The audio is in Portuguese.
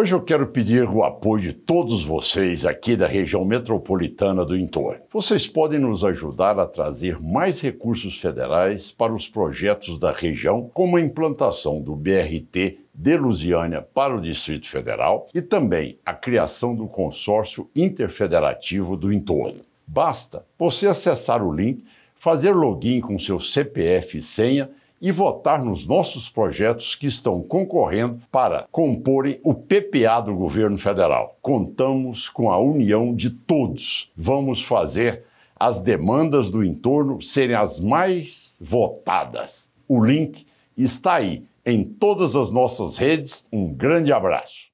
Hoje eu quero pedir o apoio de todos vocês aqui da região metropolitana do entorno. Vocês podem nos ajudar a trazer mais recursos federais para os projetos da região, como a implantação do BRT de Lusiânia para o Distrito Federal e também a criação do consórcio interfederativo do entorno. Basta você acessar o link, fazer login com seu CPF e senha e votar nos nossos projetos que estão concorrendo para comporem o PPA do governo federal. Contamos com a união de todos. Vamos fazer as demandas do entorno serem as mais votadas. O link está aí em todas as nossas redes. Um grande abraço.